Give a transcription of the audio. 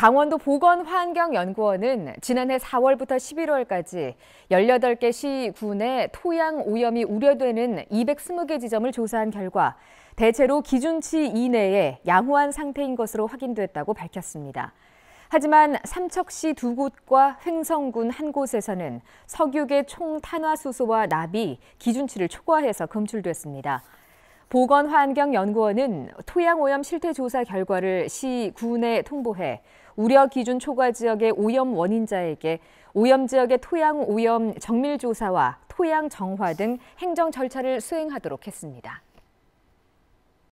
강원도 보건환경연구원은 지난해 4월부터 11월까지 18개 시군의 토양 오염이 우려되는 220개 지점을 조사한 결과 대체로 기준치 이내에 양호한 상태인 것으로 확인됐다고 밝혔습니다. 하지만 삼척시 두 곳과 횡성군 한 곳에서는 석유계 총 탄화수소와 납이 기준치를 초과해서 검출됐습니다. 보건환경연구원은 토양오염 실태조사 결과를 시, 군에 통보해 우려 기준 초과 지역의 오염 원인자에게 오염 지역의 토양 오염 정밀 조사와 토양 정화 등 행정 절차를 수행하도록 했습니다.